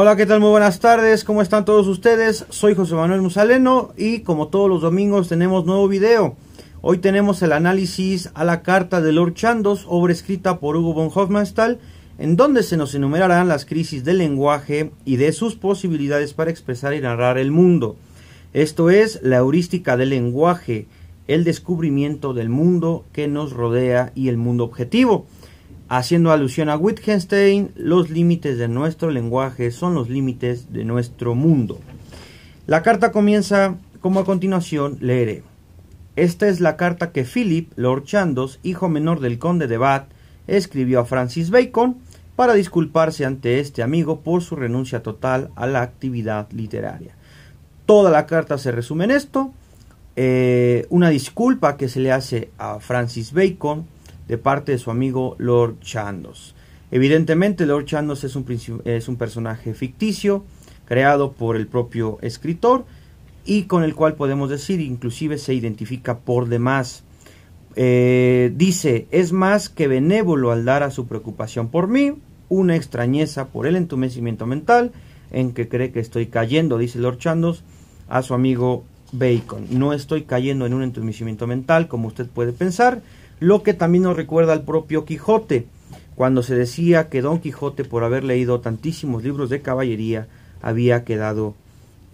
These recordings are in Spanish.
Hola, ¿qué tal? Muy buenas tardes, ¿cómo están todos ustedes? Soy José Manuel Musaleno y como todos los domingos tenemos nuevo video. Hoy tenemos el análisis a la carta de Lord Chandos, obra escrita por Hugo von Hofmannsthal, en donde se nos enumerarán las crisis del lenguaje y de sus posibilidades para expresar y narrar el mundo. Esto es la heurística del lenguaje, el descubrimiento del mundo que nos rodea y el mundo objetivo haciendo alusión a Wittgenstein, los límites de nuestro lenguaje son los límites de nuestro mundo. La carta comienza como a continuación leeré. Esta es la carta que Philip, Lord Chandos, hijo menor del conde de Bath, escribió a Francis Bacon para disculparse ante este amigo por su renuncia total a la actividad literaria. Toda la carta se resume en esto, eh, una disculpa que se le hace a Francis Bacon de parte de su amigo Lord Chandos. Evidentemente, Lord Chandos es un, es un personaje ficticio creado por el propio escritor y con el cual podemos decir inclusive se identifica por demás. Eh, dice, es más que benévolo al dar a su preocupación por mí una extrañeza por el entumecimiento mental en que cree que estoy cayendo, dice Lord Chandos a su amigo Bacon. No estoy cayendo en un entumecimiento mental como usted puede pensar, lo que también nos recuerda al propio Quijote, cuando se decía que Don Quijote, por haber leído tantísimos libros de caballería, había quedado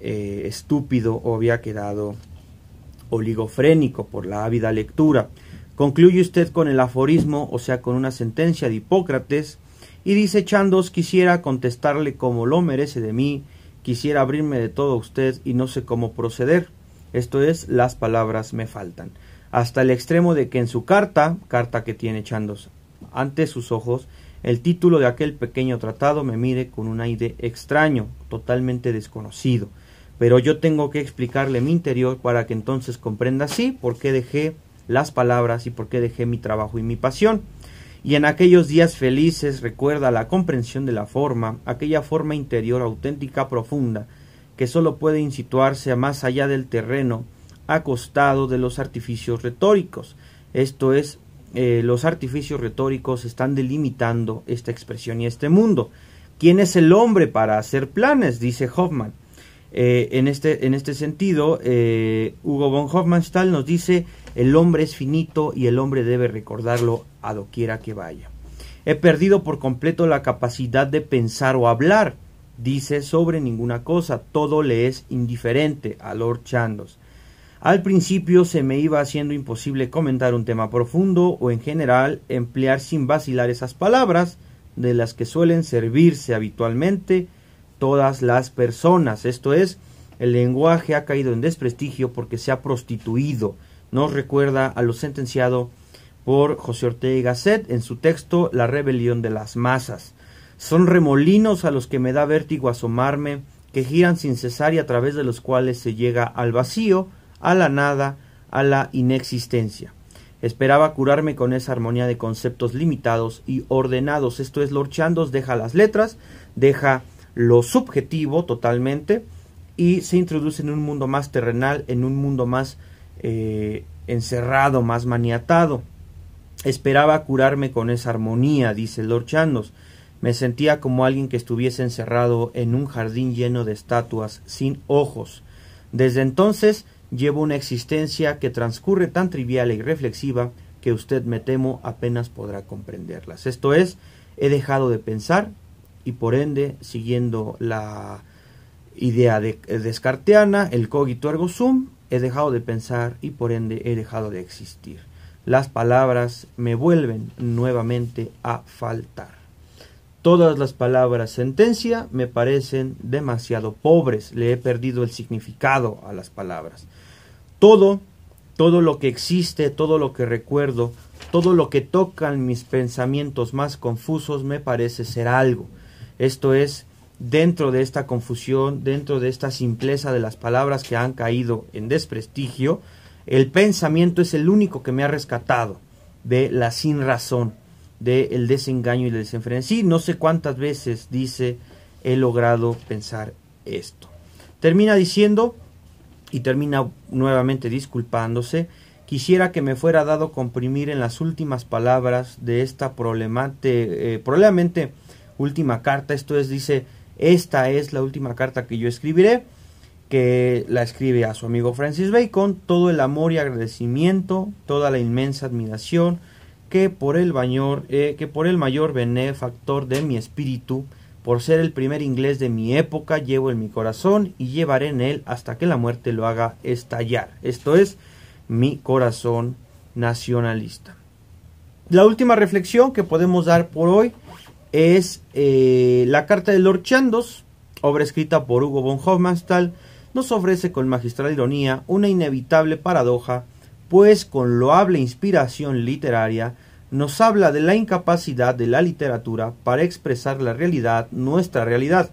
eh, estúpido o había quedado oligofrénico por la ávida lectura. Concluye usted con el aforismo, o sea, con una sentencia de Hipócrates, y dice Chandos, quisiera contestarle como lo merece de mí, quisiera abrirme de todo a usted y no sé cómo proceder. Esto es, las palabras me faltan hasta el extremo de que en su carta, carta que tiene echándose ante sus ojos, el título de aquel pequeño tratado me mire con un aire extraño, totalmente desconocido. Pero yo tengo que explicarle mi interior para que entonces comprenda así por qué dejé las palabras y por qué dejé mi trabajo y mi pasión. Y en aquellos días felices recuerda la comprensión de la forma, aquella forma interior auténtica profunda, que sólo puede insituarse más allá del terreno a costado de los artificios retóricos. Esto es, eh, los artificios retóricos están delimitando esta expresión y este mundo. ¿Quién es el hombre para hacer planes? Dice Hoffman. Eh, este, en, este, sentido, eh, Hugo von Hofmannsthal nos dice, el hombre es finito y el hombre debe recordarlo a doquiera que vaya. He perdido por completo la capacidad de pensar o hablar, dice sobre ninguna cosa, todo le es indiferente a Lord Chandos. Al principio se me iba haciendo imposible comentar un tema profundo o en general emplear sin vacilar esas palabras de las que suelen servirse habitualmente todas las personas. Esto es, el lenguaje ha caído en desprestigio porque se ha prostituido. Nos recuerda a lo sentenciado por José Ortega y Gasset en su texto La rebelión de las masas. Son remolinos a los que me da vértigo asomarme, que giran sin cesar y a través de los cuales se llega al vacío, a la nada, a la inexistencia. Esperaba curarme con esa armonía de conceptos limitados y ordenados. Esto es, Lord Chandos deja las letras, deja lo subjetivo totalmente y se introduce en un mundo más terrenal, en un mundo más eh, encerrado, más maniatado. Esperaba curarme con esa armonía, dice Lord Chandos. Me sentía como alguien que estuviese encerrado en un jardín lleno de estatuas sin ojos. Desde entonces Llevo una existencia que transcurre tan trivial y e reflexiva que usted me temo apenas podrá comprenderlas. Esto es, he dejado de pensar y por ende, siguiendo la idea de, eh, descartiana, el cogito ergo sum, he dejado de pensar y por ende he dejado de existir. Las palabras me vuelven nuevamente a faltar. Todas las palabras sentencia me parecen demasiado pobres, le he perdido el significado a las palabras. Todo, todo lo que existe, todo lo que recuerdo, todo lo que tocan mis pensamientos más confusos me parece ser algo. Esto es, dentro de esta confusión, dentro de esta simpleza de las palabras que han caído en desprestigio, el pensamiento es el único que me ha rescatado de la sin razón del desengaño y del desenferencia... Sí, no sé cuántas veces dice, he logrado pensar esto. Termina diciendo, y termina nuevamente disculpándose, quisiera que me fuera dado comprimir en las últimas palabras de esta eh, probablemente última carta, esto es, dice, esta es la última carta que yo escribiré, que la escribe a su amigo Francis Bacon, todo el amor y agradecimiento, toda la inmensa admiración, que por el, mayor, eh, que por el mayor benefactor de mi espíritu, por ser el primer inglés de mi época, llevo en mi corazón y llevaré en él hasta que la muerte lo haga estallar. Esto es mi corazón nacionalista. La última reflexión que podemos dar por hoy es eh, la carta de Lord Chandos, obra escrita por Hugo von Hofmannsthal, nos ofrece con magistral ironía una inevitable paradoja, pues con loable inspiración literaria nos habla de la incapacidad de la literatura para expresar la realidad, nuestra realidad.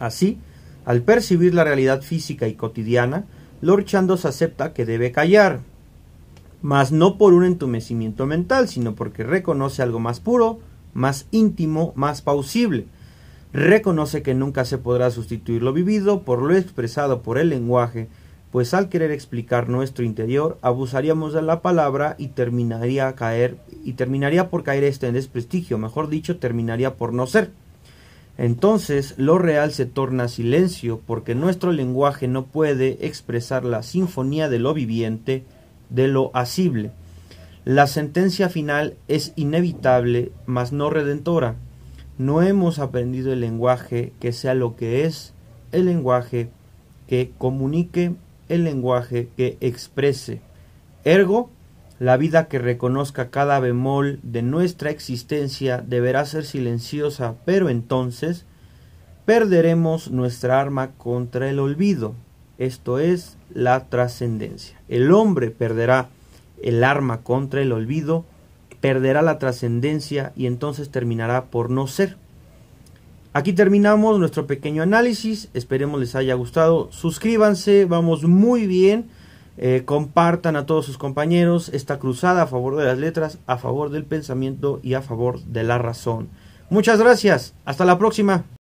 Así, al percibir la realidad física y cotidiana, Lord Chandos acepta que debe callar, mas no por un entumecimiento mental, sino porque reconoce algo más puro, más íntimo, más pausible. Reconoce que nunca se podrá sustituir lo vivido por lo expresado por el lenguaje, pues al querer explicar nuestro interior abusaríamos de la palabra y terminaría a caer y terminaría por caer este en desprestigio, mejor dicho, terminaría por no ser. Entonces lo real se torna silencio porque nuestro lenguaje no puede expresar la sinfonía de lo viviente, de lo asible. La sentencia final es inevitable, mas no redentora. No hemos aprendido el lenguaje que sea lo que es, el lenguaje que comunique, el lenguaje que exprese. Ergo, la vida que reconozca cada bemol de nuestra existencia deberá ser silenciosa, pero entonces perderemos nuestra arma contra el olvido, esto es la trascendencia. El hombre perderá el arma contra el olvido, perderá la trascendencia y entonces terminará por no ser. Aquí terminamos nuestro pequeño análisis, esperemos les haya gustado, suscríbanse, vamos muy bien. Eh, compartan a todos sus compañeros esta cruzada a favor de las letras, a favor del pensamiento y a favor de la razón. Muchas gracias. Hasta la próxima.